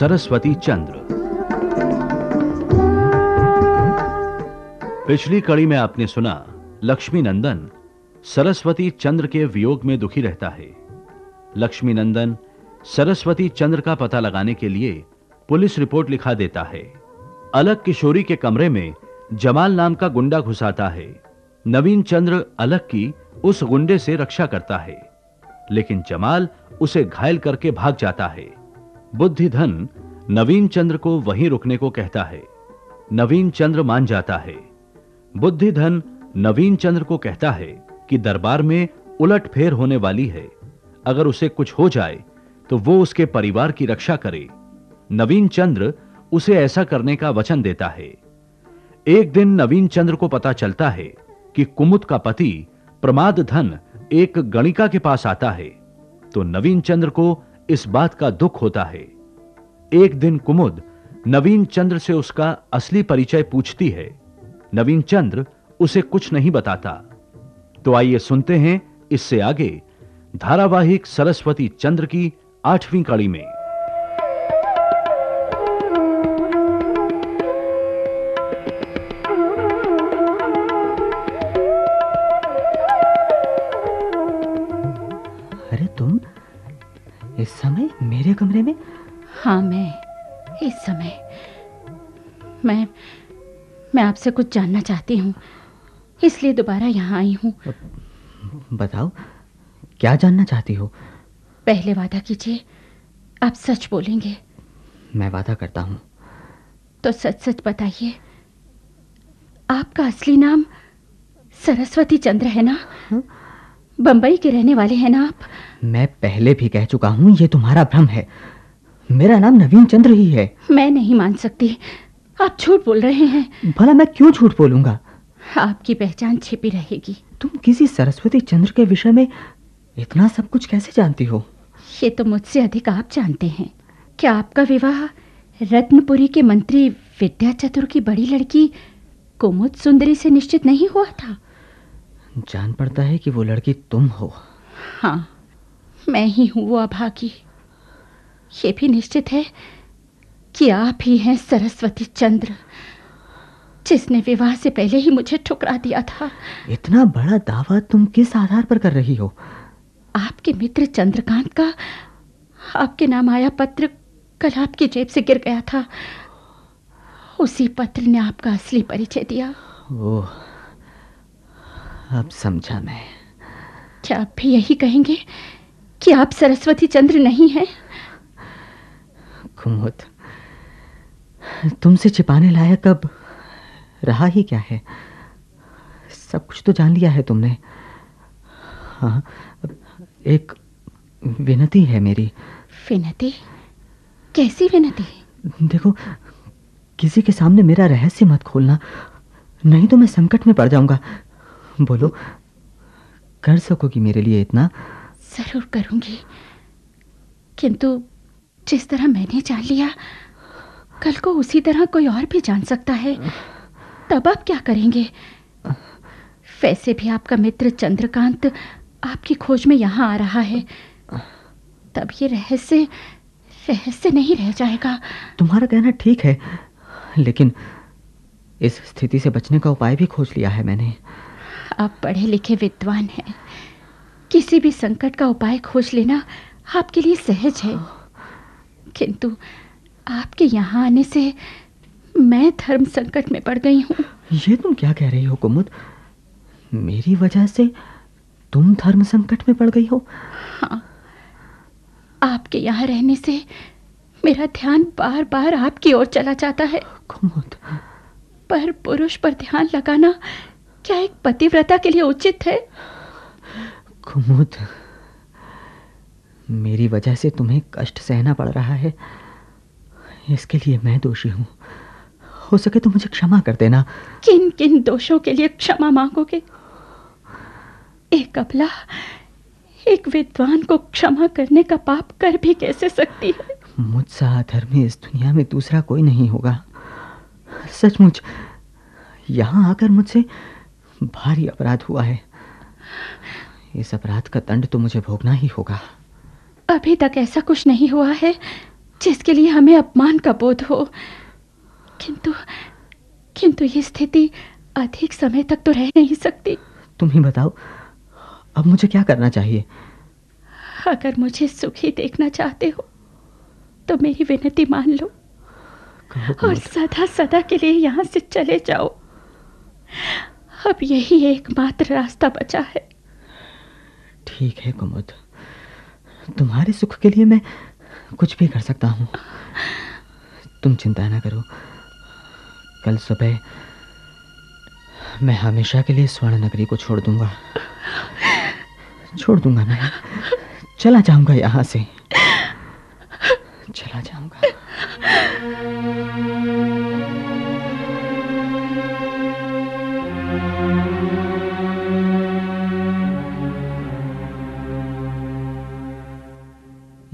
सरस्वती चंद्र पिछली कड़ी में आपने सुना लक्ष्मी नंदन सरस्वती चंद्र के वियोग में दुखी रहता है लक्ष्मी नंदन सरस्वती चंद्र का पता लगाने के लिए पुलिस रिपोर्ट लिखा देता है अलग किशोरी के कमरे में जमाल नाम का गुंडा घुसाता है नवीन चंद्र अलग की उस गुंडे से रक्षा करता है लेकिन जमाल उसे घायल करके भाग जाता है बुद्धि धन नवीन चंद्र को वहीं रुकने को कहता है नवीन चंद्र मान जाता है बुद्धि धन नवीन चंद्र को कहता है कि दरबार में उलट फेर होने वाली है अगर उसे कुछ हो जाए तो वो उसके परिवार की रक्षा करे नवीन चंद्र उसे ऐसा करने का वचन देता है एक दिन नवीन चंद्र को पता चलता है कि कुमुद का पति प्रमाद धन एक गणिका के पास आता है तो नवीन चंद्र को इस बात का दुख होता है एक दिन कुमुद नवीन चंद्र से उसका असली परिचय पूछती है नवीन चंद्र उसे कुछ नहीं बताता तो आइए सुनते हैं इससे आगे धारावाहिक सरस्वती चंद्र की आठवीं कड़ी में इस समय मेरे कमरे में हाँ मैं इस समय मैं मैं आपसे कुछ जानना चाहती हूँ इसलिए दोबारा यहाँ आई हूँ बताओ क्या जानना चाहती हो पहले वादा कीजिए आप सच बोलेंगे मैं वादा करता हूँ तो सच सच बताइए आपका असली नाम सरस्वती चंद्र है ना हुँ? बंबई के रहने वाले हैं ना आप मैं पहले भी कह चुका हूँ ये तुम्हारा भ्रम है मेरा नाम नवीन चंद्र ही है मैं नहीं मान सकती आप झूठ बोल रहे हैं भला मैं क्यों झूठ बोलूंगा आपकी पहचान छिपी रहेगी तुम किसी सरस्वती चंद्र के विषय में इतना सब कुछ कैसे जानती हो ये तो मुझसे अधिक आप जानते हैं क्या आपका विवाह रत्नपुरी के मंत्री विद्या चतुर की बड़ी लड़की कुमुद सुंदरी से निश्चित नहीं हुआ था जान पड़ता है कि वो लड़की तुम हो हाँ मैं ही हूँ वो अभागी ये भी निश्चित है कि आप ही हैं सरस्वती चंद्र जिसने विवाह से पहले ही मुझे ठुकरा दिया था इतना बड़ा दावा तुम किस आधार पर कर रही हो आपके मित्र चंद्रकांत का आपके नाम आया पत्र कल आपकी जेब से गिर गया था उसी पत्र ने आपका असली परिचय दिया ओह अब समझा मैं क्या आप भी यही कहेंगे कि आप सरस्वती चंद्र नहीं हैं कुमुद तुमसे छिपाने लायक अब रहा ही क्या है सब कुछ तो जान लिया है तुमने हाँ एक विनती है मेरी विनती कैसी विनती देखो किसी के सामने मेरा रहस्य मत खोलना नहीं तो मैं संकट में पड़ जाऊंगा बोलो कर सकोगी मेरे लिए इतना जरूर करूंगी किंतु जिस तरह मैंने जान लिया कल को उसी तरह कोई और भी जान सकता है तब आप क्या करेंगे वैसे भी आपका मित्र चंद्रकांत आपकी खोज में यहाँ आ रहा है तब ये रहस्य रहस्य नहीं रह जाएगा तुम्हारा कहना ठीक है लेकिन इस स्थिति से बचने का उपाय भी खोज लिया है मैंने आप पढ़े लिखे विद्वान हैं किसी भी संकट का उपाय खोज लेना आपके लिए सहज है किंतु आपके यहाँ आने से मैं धर्म संकट में पड़ गई हूँ ये तुम क्या कह रही हो कुमुद मेरी वजह से तुम धर्म संकट में पड़ गई हो हाँ आपके यहाँ रहने से मेरा ध्यान बार बार आपकी ओर चला जाता है कुमुद पर पुरुष पर ध्यान लगाना क्या एक पतिव्रता के लिए उचित है कुमुद मेरी वजह से तुम्हें कष्ट सहना पड़ रहा है इसके लिए मैं दोषी हूं हो सके तो मुझे क्षमा कर देना किन किन दोषों के लिए क्षमा मांगोगे एक अबला एक विद्वान को क्षमा करने का पाप कर भी कैसे सकती है मुझसा अधर्मी इस दुनिया में दूसरा कोई नहीं होगा सचमुच यहां आकर मुझसे भारी अपराध हुआ है इस अपराध का दंड तो मुझे भोगना ही होगा अभी तक ऐसा कुछ नहीं हुआ है जिसके लिए हमें अपमान का बोध हो किंतु किंतु ये स्थिति अधिक समय तक तो रह नहीं सकती तुम ही बताओ अब मुझे क्या करना चाहिए अगर मुझे सुखी देखना चाहते हो तो मेरी विनती मान लो और सदा सदा के लिए यहाँ से चले जाओ अब यही एकमात्र रास्ता बचा है ठीक है कुमुद तुम्हारे सुख के लिए मैं कुछ भी कर सकता हूँ तुम चिंता ना करो कल सुबह मैं हमेशा के लिए स्वर्ण नगरी को छोड़ दूंगा छोड़ दूंगा मैं चला जाऊंगा यहाँ से चला जाऊंगा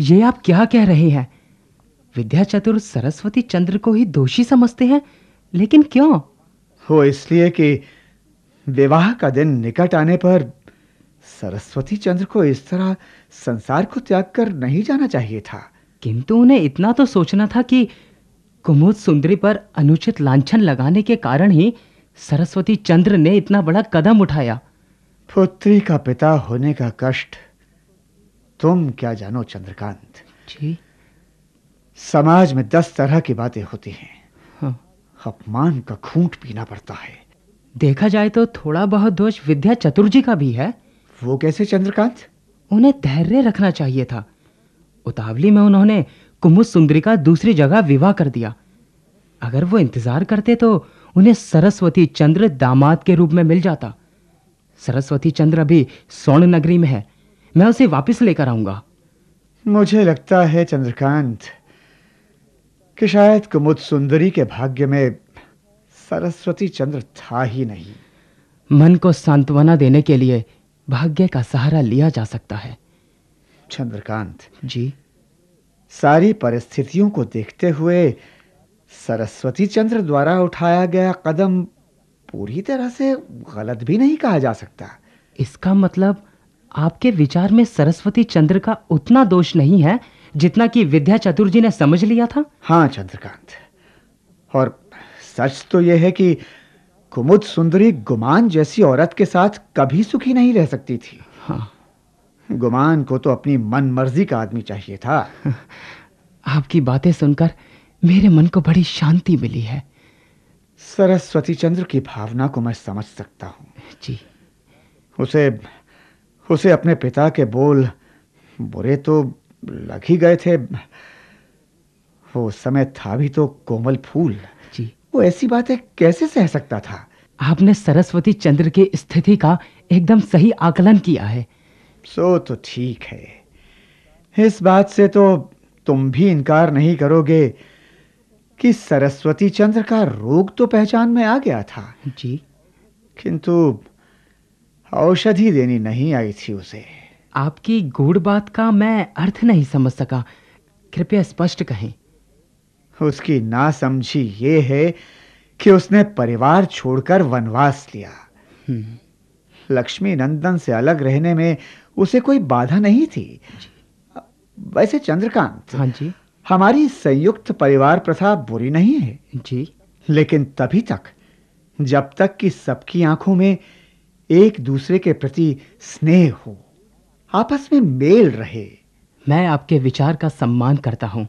ये आप क्या कह रहे हैं विद्या चतुर सरस्वती चंद्र को ही दोषी समझते हैं लेकिन क्यों वो इसलिए कि विवाह का दिन निकट आने पर सरस्वती चंद्र को इस तरह संसार को त्याग कर नहीं जाना चाहिए था किंतु उन्हें इतना तो सोचना था कि कुमुद सुंदरी पर अनुचित लांछन लगाने के कारण ही सरस्वती चंद्र ने इतना बड़ा कदम उठाया पुत्री का पिता होने का कष्ट तुम क्या जानो चंद्रकांत जी समाज में दस तरह की बातें होती हैं हाँ। अपमान का खूंट पीना पड़ता है देखा जाए तो थोड़ा बहुत दोष विद्या चतुर्जी का भी है वो कैसे चंद्रकांत उन्हें धैर्य रखना चाहिए था उतावली में उन्होंने कुमुद सुंदरी का दूसरी जगह विवाह कर दिया अगर वो इंतजार करते तो उन्हें सरस्वती चंद्र दामाद के रूप में मिल जाता सरस्वती चंद्र अभी स्वर्ण नगरी में है मैं उसे वापस लेकर आऊंगा मुझे लगता है चंद्रकांत कि शायद कुमुद सुंदरी के भाग्य में सरस्वती चंद्र था ही नहीं मन को सांत्वना देने के लिए भाग्य का सहारा लिया जा सकता है चंद्रकांत जी सारी परिस्थितियों को देखते हुए सरस्वती चंद्र द्वारा उठाया गया कदम पूरी तरह से गलत भी नहीं कहा जा सकता इसका मतलब आपके विचार में सरस्वती चंद्र का उतना दोष नहीं है जितना कि विद्या चतुर जी ने समझ लिया था हाँ चंद्रकांत और सच तो यह है कि कुमुद सुंदरी गुमान जैसी औरत के साथ कभी सुखी नहीं रह सकती थी हाँ गुमान को तो अपनी मन मर्जी का आदमी चाहिए था आपकी बातें सुनकर मेरे मन को बड़ी शांति मिली है सरस्वती चंद्र की भावना को मैं समझ सकता हूँ जी उसे उसे अपने पिता के बोल बुरे तो लग ही गए थे वो समय था भी तो कोमल फूल जी वो ऐसी बातें कैसे सह सकता था आपने सरस्वती चंद्र की स्थिति का एकदम सही आकलन किया है सो तो ठीक है इस बात से तो तुम भी इनकार नहीं करोगे कि सरस्वती चंद्र का रोग तो पहचान में आ गया था जी किंतु औषधि देनी नहीं आई थी उसे आपकी गूढ़ बात का मैं अर्थ नहीं समझ सका कृपया स्पष्ट कहें उसकी ना समझी ये है कि उसने परिवार छोड़कर वनवास लिया हम्म। लक्ष्मी नंदन से अलग रहने में उसे कोई बाधा नहीं थी वैसे चंद्रकांत हाँ जी हमारी संयुक्त परिवार प्रथा बुरी नहीं है जी लेकिन तभी तक जब तक कि सबकी आंखों में एक दूसरे के प्रति स्नेह हो आपस में मेल रहे मैं आपके विचार का सम्मान करता हूं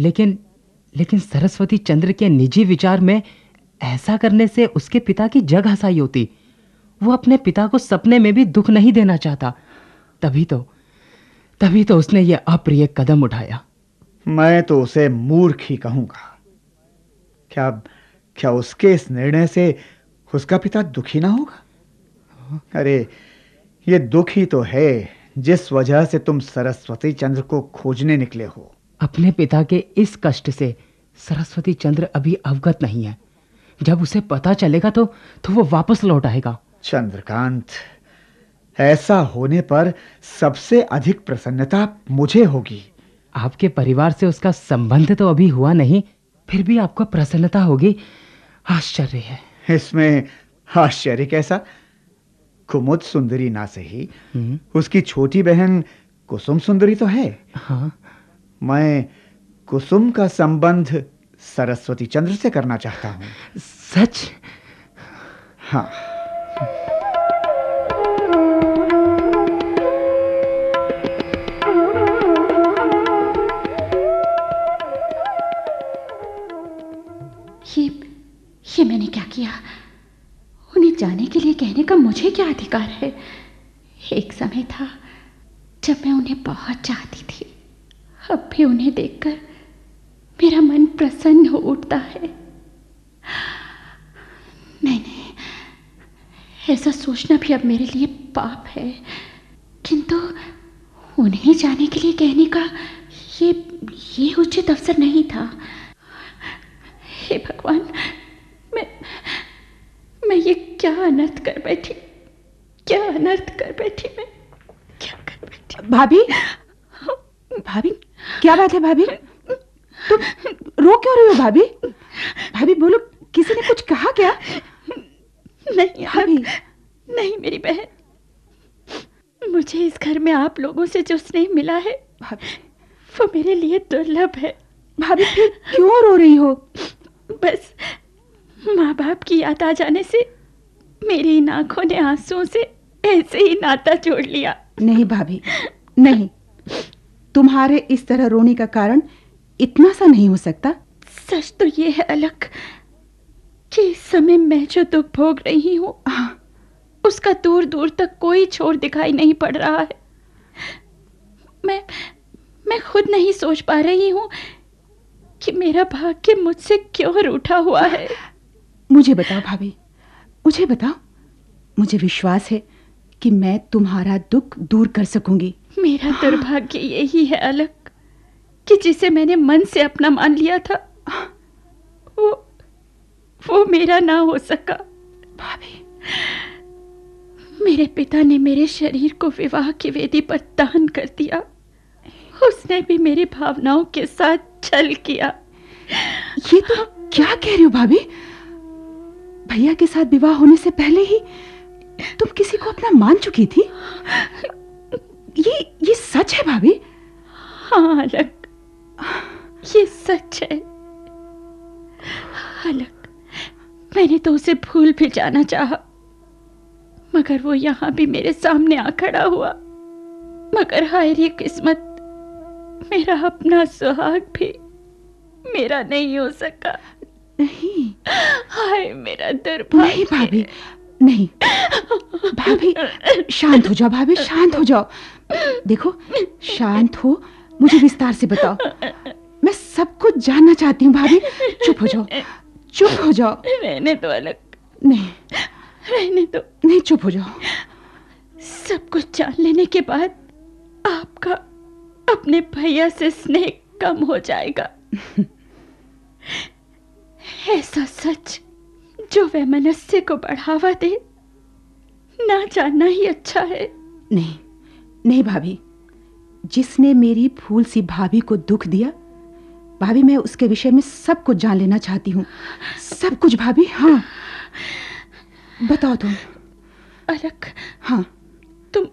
लेकिन लेकिन सरस्वती चंद्र के निजी विचार में ऐसा करने से उसके पिता की जग हसाई होती वो अपने पिता को सपने में भी दुख नहीं देना चाहता तभी तो तभी तो उसने यह अप्रिय कदम उठाया मैं तो उसे मूर्ख ही कहूंगा क्या क्या उसके इस निर्णय से उसका पिता दुखी ना होगा अरे ये दुख ही तो है जिस वजह से तुम सरस्वती चंद्र को खोजने निकले हो अपने पिता के इस कष्ट से सरस्वती चंद्र अभी अवगत नहीं है जब उसे पता चलेगा तो तो वो वापस लौट आएगा चंद्रकांत ऐसा होने पर सबसे अधिक प्रसन्नता मुझे होगी आपके परिवार से उसका संबंध तो अभी हुआ नहीं फिर भी आपको प्रसन्नता होगी आश्चर्य है इसमें आश्चर्य कैसा कुमुद सुंदरी ना सही हम्म। उसकी छोटी बहन कुसुम सुंदरी तो है हाँ मैं कुसुम का संबंध सरस्वती चंद्र से करना चाहता हूँ सच हाँ अधिकार है एक समय था जब मैं उन्हें बहुत चाहती थी अब भी उन्हें देखकर मेरा मन प्रसन्न हो उठता है नहीं ऐसा सोचना भी अब मेरे लिए पाप है किंतु उन्हें जाने के लिए कहने का ये ये उचित अवसर नहीं था हे भगवान मैं मैं ये क्या अनर्थ कर बैठी भाभी भाभी क्या बात है भाभी तुम रो क्यों रही हो भाभी भाभी बोलो किसी ने कुछ कहा क्या नहीं भाभी नहीं मेरी बहन मुझे इस घर में आप लोगों से जो स्नेह मिला है वो मेरे लिए दुर्लभ है भाभी फिर क्यों रो रही हो बस माँ बाप की याद आ जाने से मेरी इन आंखों ने आंसुओं से ऐसे ही नाता जोड़ लिया नहीं भाभी नहीं तुम्हारे इस तरह रोने का कारण इतना सा नहीं हो सकता सच तो ये है अलग कि इस समय मैं जो दुख भोग रही हूँ हाँ। उसका दूर दूर तक कोई छोर दिखाई नहीं पड़ रहा है मैं मैं खुद नहीं सोच पा रही हूँ कि मेरा भाग्य मुझसे क्यों रूठा हुआ है मुझे बताओ भाभी मुझे बताओ मुझे विश्वास है कि मैं तुम्हारा दुख दूर कर सकूंगी मेरा दुर्भाग्य यही है अलग कि जिसे मैंने मन से अपना मान लिया था वो वो मेरा ना हो सका भाभी मेरे पिता ने मेरे शरीर को विवाह की वेदी पर दहन कर दिया उसने भी मेरी भावनाओं के साथ छल किया ये तो क्या कह रही हो भाभी भैया के साथ विवाह होने से पहले ही तुम किसी को अपना मान चुकी थी ये ये सच है भाभी हाँ अलग ये सच है अलग मैंने तो उसे भूल भी जाना चाहा मगर वो यहां भी मेरे सामने आ खड़ा हुआ मगर हायर ये किस्मत मेरा अपना सुहाग भी मेरा नहीं हो सका नहीं हाय मेरा दुर्भाग्य नहीं भाभी नहीं भाभी शांत हो जाओ भाभी शांत हो जाओ देखो शांत हो मुझे विस्तार से बताओ मैं सब कुछ जानना चाहती हूँ भाभी चुप हो जाओ चुप हो जाओ रहने दो तो अलग नहीं रहने दो तो। नहीं चुप हो जाओ सब कुछ जान लेने के बाद आपका अपने भैया से स्नेह कम हो जाएगा ऐसा सच जो वैमनस्य को बढ़ावा दे ना जानना ही अच्छा है नहीं नहीं भाभी जिसने मेरी फूल सी भाभी को दुख दिया भाभी मैं उसके विषय में सब कुछ जान लेना चाहती हूँ सब कुछ भाभी हाँ बताओ तुम अलख हाँ तुम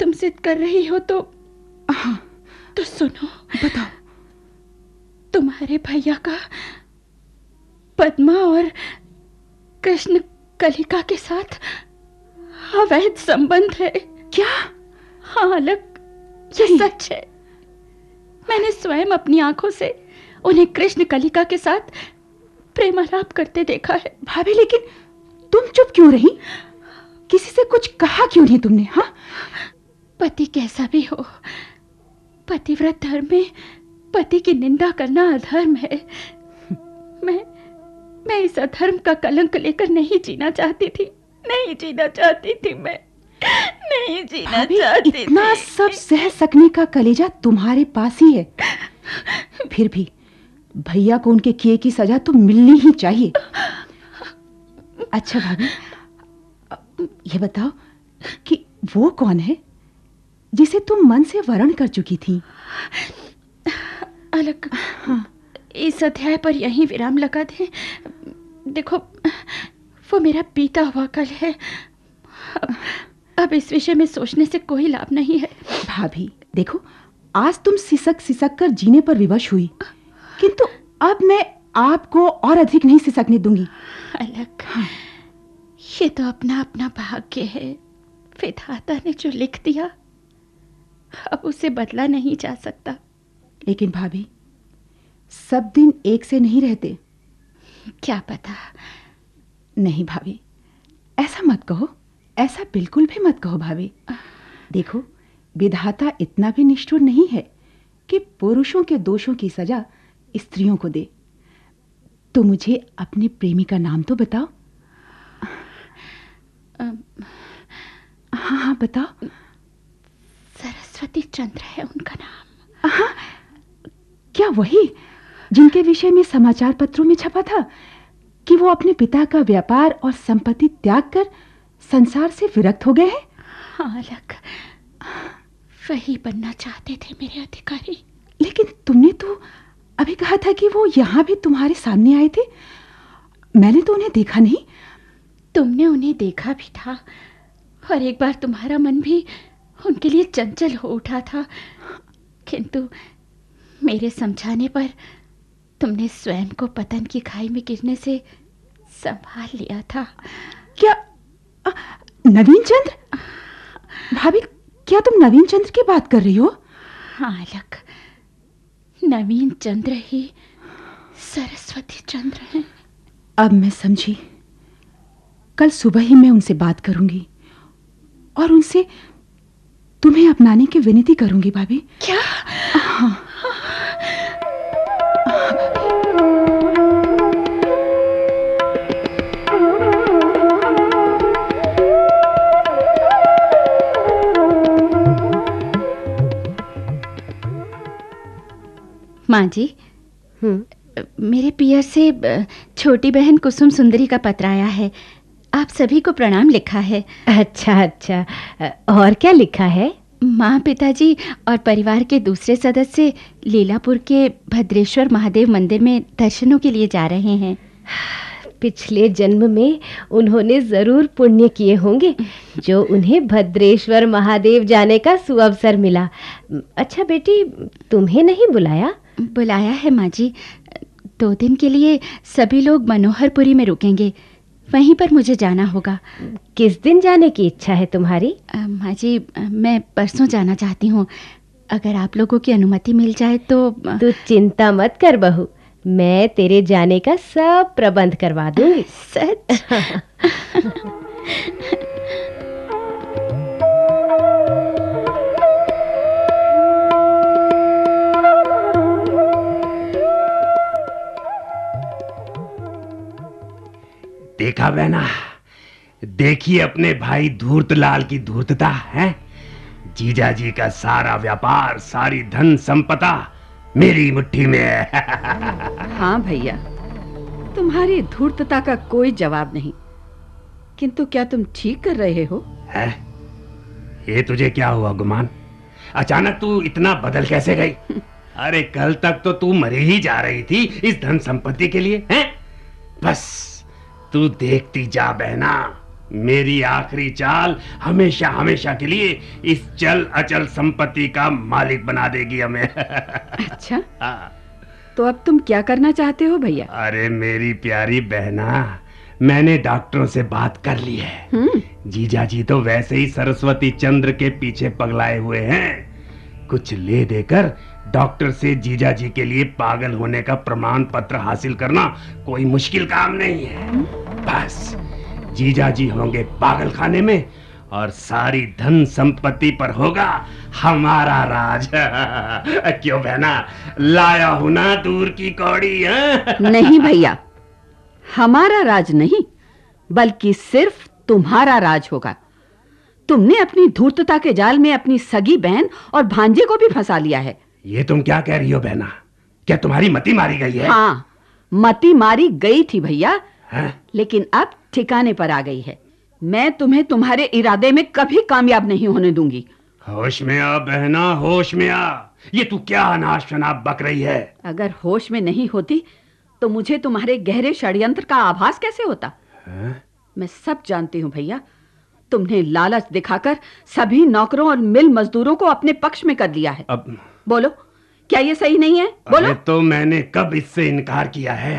तुम जिद कर रही हो तो हाँ तो सुनो बताओ तुम्हारे भैया का पद्मा और कृष्ण कलिका के साथ अवैध संबंध है क्या हाँ अलग ये सच है मैंने स्वयं अपनी आंखों से उन्हें कृष्ण कलिका के साथ प्रेमालाप करते देखा है भाभी लेकिन तुम चुप क्यों रही किसी से कुछ कहा क्यों नहीं तुमने हाँ पति कैसा भी हो पतिव्रत धर्म में पति की निंदा करना अधर्म है मैं मैं इस अधर्म का कलंक लेकर नहीं जीना चाहती थी नहीं जीना चाहती थी मैं नहीं जीना चाहती इतना सब सह सकने का कलेजा तुम्हारे पास ही है फिर भी भैया को उनके किए की सजा तो मिलनी ही चाहिए अच्छा भाभी ये बताओ कि वो कौन है जिसे तुम मन से वरण कर चुकी थी अलग हाँ। इस अध्याय पर यहीं विराम लगा दें देखो वो मेरा पीता हुआ कल है अब इस विषय में सोचने से कोई लाभ नहीं है भाभी देखो आज तुम सिसक सिसक कर जीने पर विवश हुई किंतु अब मैं आपको और अधिक नहीं सिसकने दूंगी अलग हाँ। ये तो अपना अपना भाग्य है विधाता ने जो लिख दिया अब उसे बदला नहीं जा सकता लेकिन भाभी सब दिन एक से नहीं रहते क्या पता नहीं भाभी ऐसा मत कहो ऐसा बिल्कुल भी मत कहो भाभी देखो विधाता इतना भी निष्ठुर नहीं है कि पुरुषों के दोषों की सजा स्त्रियों को दे तो मुझे अपने प्रेमी का नाम तो बताओ हाँ हाँ बताओ सरस्वती चंद्र है उनका नाम हाँ क्या वही जिनके विषय में समाचार पत्रों में छपा था कि वो अपने पिता का व्यापार और संपत्ति त्याग कर संसार से विरक्त हो गए हैं अलग वही बनना चाहते थे मेरे अधिकारी लेकिन तुमने तो अभी कहा था कि वो यहाँ भी तुम्हारे सामने आए थे मैंने तो उन्हें देखा नहीं तुमने उन्हें देखा भी था और एक बार तुम्हारा मन भी उनके लिए चंचल हो उठा था किंतु मेरे समझाने पर तुमने स्वयं को पतन की खाई में गिरने से संभाल लिया था नवीन चंद्र भाभी क्या तुम नवीन चंद्र की बात कर रही हो आलक नवीन चंद्र ही सरस्वती चंद्र है अब मैं समझी कल सुबह ही मैं उनसे बात करूंगी और उनसे तुम्हें अपनाने की विनती करूंगी भाभी क्या माँ जी हम्म। मेरे पियर से छोटी बहन कुसुम सुंदरी का पत्र आया है आप सभी को प्रणाम लिखा है अच्छा अच्छा और क्या लिखा है माँ पिताजी और परिवार के दूसरे सदस्य लीलापुर के भद्रेश्वर महादेव मंदिर में दर्शनों के लिए जा रहे हैं पिछले जन्म में उन्होंने जरूर पुण्य किए होंगे जो उन्हें भद्रेश्वर महादेव जाने का सुअवसर मिला अच्छा बेटी तुम्हें नहीं बुलाया बुलाया है माँ जी दो दिन के लिए सभी लोग मनोहरपुरी में रुकेंगे वहीं पर मुझे जाना होगा किस दिन जाने की इच्छा है तुम्हारी माँ जी मैं परसों जाना चाहती हूँ अगर आप लोगों की अनुमति मिल जाए तो तू चिंता मत कर बहू मैं तेरे जाने का सब प्रबंध करवा दूंगी सच देखा बहना देखिए अपने भाई धूर्तलाल की धूर्तता है जीजा जी का सारा व्यापार सारी धन संपदा मेरी मुट्ठी में हाँ भैया तुम्हारी धूर्तता का कोई जवाब नहीं किंतु क्या तुम ठीक कर रहे हो है? ये तुझे क्या हुआ गुमान अचानक तू इतना बदल कैसे गई अरे कल तक तो तू मरी ही जा रही थी इस धन संपत्ति के लिए हैं बस तू देखती जा बहना मेरी आखिरी चाल हमेशा हमेशा के लिए इस चल अचल संपत्ति का मालिक बना देगी हमें अच्छा हाँ तो अब तुम क्या करना चाहते हो भैया अरे मेरी प्यारी बहना मैंने डॉक्टरों से बात कर ली है हम्म। जीजा जी तो वैसे ही सरस्वती चंद्र के पीछे पगलाए हुए हैं कुछ ले देकर डॉक्टर से जीजा जी के लिए पागल होने का प्रमाण पत्र हासिल करना कोई मुश्किल काम नहीं है हम्म। बस जीजा जी होंगे पागल खाने में और सारी धन संपत्ति पर होगा हमारा राज क्यों बहना लाया हूं ना दूर की कौड़ी है? नहीं भैया हमारा राज नहीं बल्कि सिर्फ तुम्हारा राज होगा तुमने अपनी धूर्तता के जाल में अपनी सगी बहन और भांजे को भी फंसा लिया है ये तुम क्या कह रही हो बहना क्या तुम्हारी मती मारी गई है हाँ मती मारी गई थी भैया है? हाँ? लेकिन अब ठिकाने पर आ गई है मैं तुम्हें तुम्हारे इरादे में कभी कामयाब नहीं होने दूंगी होश में आ बहना होश में आ ये तू क्या अनाज शनाब बक रही है अगर होश में नहीं होती तो मुझे तुम्हारे गहरे षड्यंत्र का आभास कैसे होता है? हाँ? मैं सब जानती हूँ भैया तुमने लालच दिखाकर सभी नौकरों और मिल मजदूरों को अपने पक्ष में कर लिया है अब बोलो क्या ये सही नहीं है बोलो तो मैंने कब इससे इनकार किया है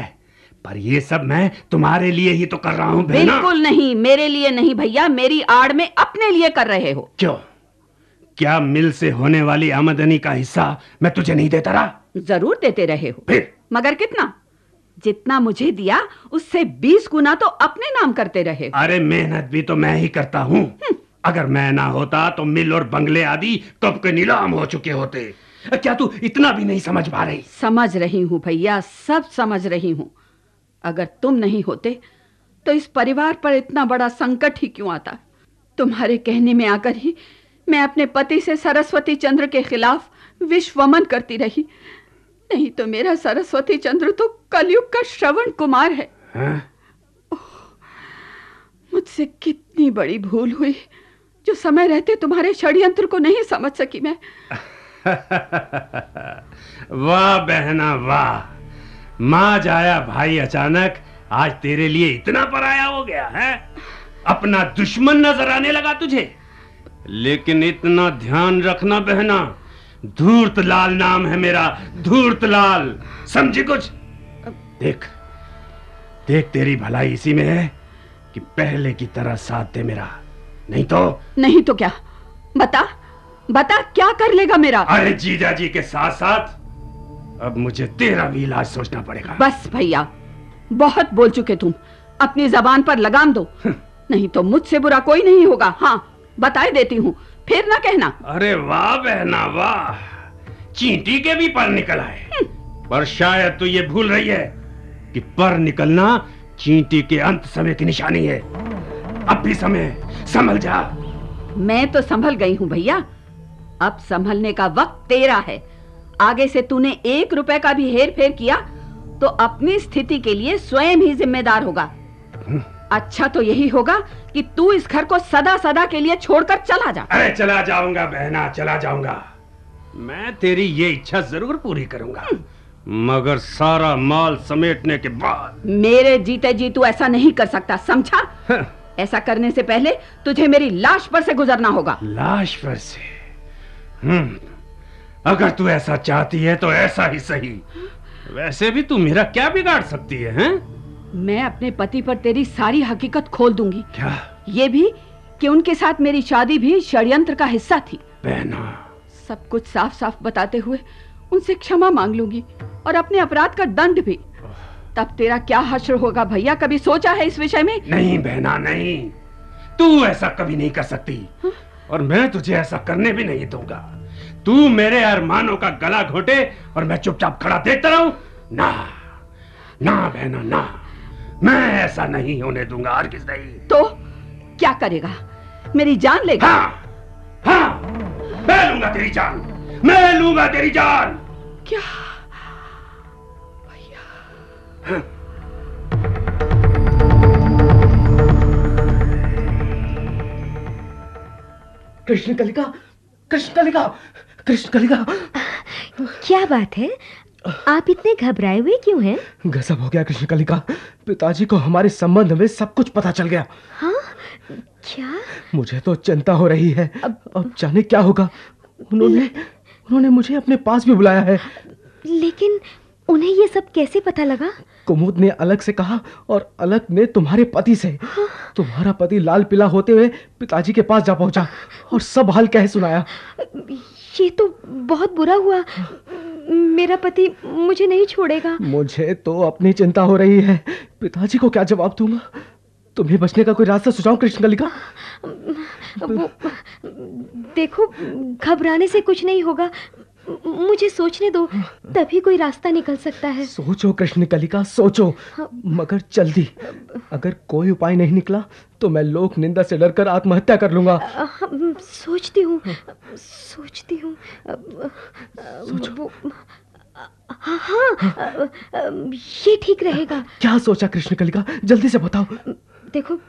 पर ये सब मैं तुम्हारे लिए ही तो कर रहा हूँ बिल्कुल नहीं मेरे लिए नहीं भैया मेरी आड़ में अपने लिए कर रहे हो क्यों क्या मिल से होने वाली आमदनी का हिस्सा मैं तुझे नहीं देता रहा जरूर देते रहे हो फिर मगर कितना जितना मुझे दिया उससे बीस गुना तो अपने नाम करते रहे अरे मेहनत भी तो मैं ही करता हूँ हम्म। अगर मैं ना होता तो मिल और बंगले आदि कब के नीलाम हो चुके होते क्या तू इतना भी नहीं समझ पा रही समझ रही हूँ भैया सब समझ रही हूँ अगर तुम नहीं होते तो इस परिवार पर इतना बड़ा संकट ही क्यों आता तुम्हारे कहने में आकर ही मैं अपने पति से सरस्वती चंद्र के खिलाफ विश्वमन करती रही नहीं तो मेरा सरस्वती चंद्र तो कलयुग का श्रवण कुमार है, हाँ? मुझसे कितनी बड़ी भूल हुई जो समय रहते तुम्हारे षड्यंत्र को नहीं समझ सकी मैं वाह बहना वाह माँ जाया भाई अचानक आज तेरे लिए इतना पराया हो गया है अपना दुश्मन नजर आने लगा तुझे लेकिन इतना ध्यान रखना बहना धूर्त लाल नाम है मेरा धूर्त लाल समझी कुछ देख देख तेरी भलाई इसी में है कि पहले की तरह साथ दे मेरा नहीं तो नहीं तो क्या बता बता क्या कर लेगा मेरा अरे जीजा जी के साथ साथ अब मुझे तेरा भी इलाज सोचना पड़ेगा बस भैया बहुत बोल चुके तुम अपनी जबान पर लगाम दो हम्म। नहीं तो मुझसे बुरा कोई नहीं होगा हाँ बताए देती हूँ फिर ना कहना अरे वाह बहना वाह चींटी के भी पर निकल आए हम्म। पर शायद तू ये भूल रही है कि पर निकलना चींटी के अंत समय की निशानी है अब भी समय संभल जा मैं तो संभल गई हूँ भैया अब संभलने का वक्त तेरा है आगे से तूने एक रुपए का भी हेर फेर किया तो अपनी स्थिति के लिए स्वयं ही जिम्मेदार होगा अच्छा तो यही होगा कि तू इस घर को सदा सदा के लिए छोड़कर चला जा अरे चला जाऊंगा बहना चला जाऊंगा मैं तेरी ये इच्छा जरूर पूरी करूंगा हम्म। मगर सारा माल समेटने के बाद मेरे जीते जी तू ऐसा नहीं कर सकता समझा हाँ। ऐसा करने से पहले तुझे मेरी लाश पर से गुजरना होगा लाश पर से हम्म अगर तू ऐसा चाहती है तो ऐसा ही सही वैसे भी तू मेरा क्या बिगाड़ सकती है, है? मैं अपने पति पर तेरी सारी हकीकत खोल दूंगी क्या ये भी कि उनके साथ मेरी शादी भी षड्यंत्र का हिस्सा थी बहना सब कुछ साफ साफ बताते हुए उनसे क्षमा मांग लूंगी और अपने अपराध का दंड भी तब तेरा क्या हश्र होगा भैया कभी सोचा है इस विषय में नहीं बहना नहीं तू ऐसा कभी नहीं कर सकती हा? और मैं तुझे ऐसा करने भी नहीं दूंगा तू मेरे अरमानों का गला घोटे और मैं चुपचाप खड़ा देखता रहूं ना ना बहना ना मैं ऐसा नहीं होने दूंगा और किस नहीं तो क्या करेगा मेरी जान लेगा हाँ, हाँ, मैं लूंगा तेरी जान मैं लूंगा तेरी जान क्या भैया कृष्ण कलिका कृष्ण कलिका कृष्णकलिका क्या बात है आप इतने घबराए हुए क्यों हैं गजब हो गया कलिका पिताजी को हमारे संबंध में सब कुछ पता चल गया हाँ क्या मुझे तो चिंता हो रही है अब, अब जाने क्या होगा उन्होंने उन्होंने मुझे अपने पास भी बुलाया है लेकिन उन्हें ये सब कैसे पता लगा कुमुद ने अलग से कहा और अलग ने तुम्हारे पति से हाँ। तुम्हारा पति लाल पिला होते हुए पिताजी के पास जा पहुंचा और सब हाल कह सुनाया ये तो बहुत बुरा हुआ मेरा पति मुझे नहीं छोड़ेगा मुझे तो अपनी चिंता हो रही है पिताजी को क्या जवाब दूंगा तुम्हें बचने का कोई रास्ता सुझाओ कृष्ण कलिका देखो घबराने से कुछ नहीं होगा मुझे सोचने दो तभी कोई रास्ता निकल सकता है सोचो कृष्ण कलिका सोचो हाँ। मगर जल्दी अगर कोई उपाय नहीं निकला तो मैं लोक निंदा से डरकर आत्महत्या कर लूंगा हाँ, सोचती हूँ हाँ। सोचती हूँ हाँ ये ठीक रहेगा क्या सोचा कृष्ण कलिका जल्दी से बताओ देखो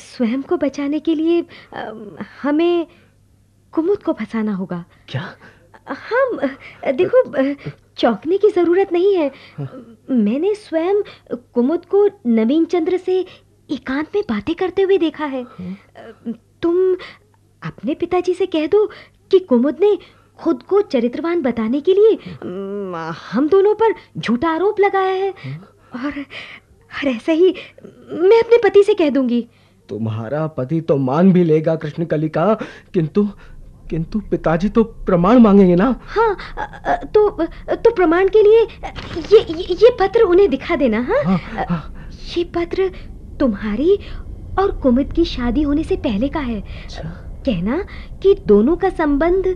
स्वयं को बचाने के लिए हमें कुमुद को फंसाना होगा क्या हाँ देखो चौंकने की जरूरत नहीं है मैंने स्वयं कुमुद को नवीन चंद्र से एकांत में बातें करते हुए देखा है तुम अपने पिताजी से कह दो कि कुमुद ने खुद को चरित्रवान बताने के लिए हम दोनों पर झूठा आरोप लगाया है और ऐसे ही मैं अपने पति से कह दूंगी तुम्हारा पति तो मान भी लेगा कृष्ण कलिका किंतु किंतु पिताजी तो प्रमाण मांगेंगे ना हाँ तो तो प्रमाण के लिए ये ये, पत्र उन्हें दिखा देना हाँ, हाँ, हाँ। ये पत्र तुम्हारी और कुमित की शादी होने से पहले का है अच्छा। कहना कि दोनों का संबंध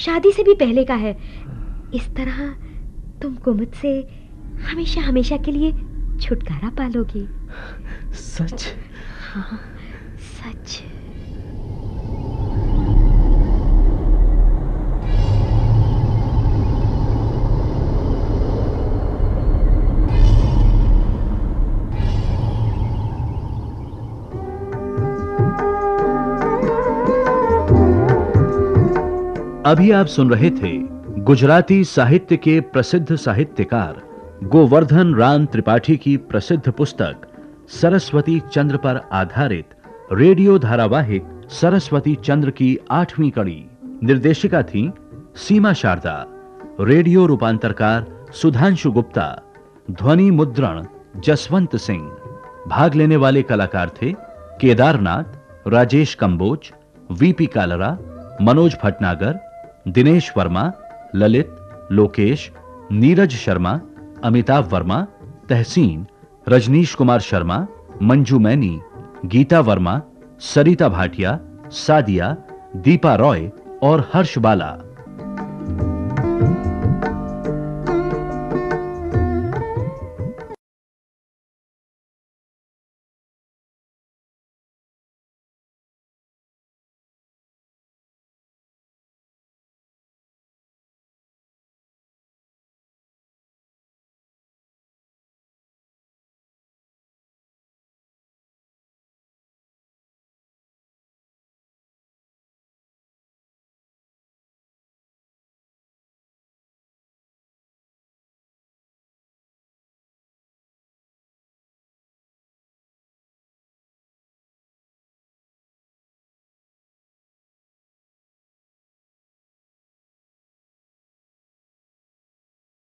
शादी से भी पहले का है इस तरह तुम कुमित से हमेशा हमेशा के लिए छुटकारा पालोगी सच हाँ सच अभी आप सुन रहे थे गुजराती साहित्य के प्रसिद्ध साहित्यकार गोवर्धन राम त्रिपाठी की प्रसिद्ध पुस्तक सरस्वती चंद्र पर आधारित रेडियो धारावाहिक सरस्वती चंद्र की आठवीं कड़ी निर्देशिका थी सीमा शारदा रेडियो रूपांतरकार सुधांशु गुप्ता ध्वनि मुद्रण जसवंत सिंह भाग लेने वाले कलाकार थे केदारनाथ राजेश कंबोज वीपी कालरा मनोज भटनागर दिनेश वर्मा ललित लोकेश नीरज शर्मा अमिताभ वर्मा तहसीन रजनीश कुमार शर्मा मंजू मैनी गीता वर्मा सरिता भाटिया सादिया दीपा रॉय और हर्ष बाला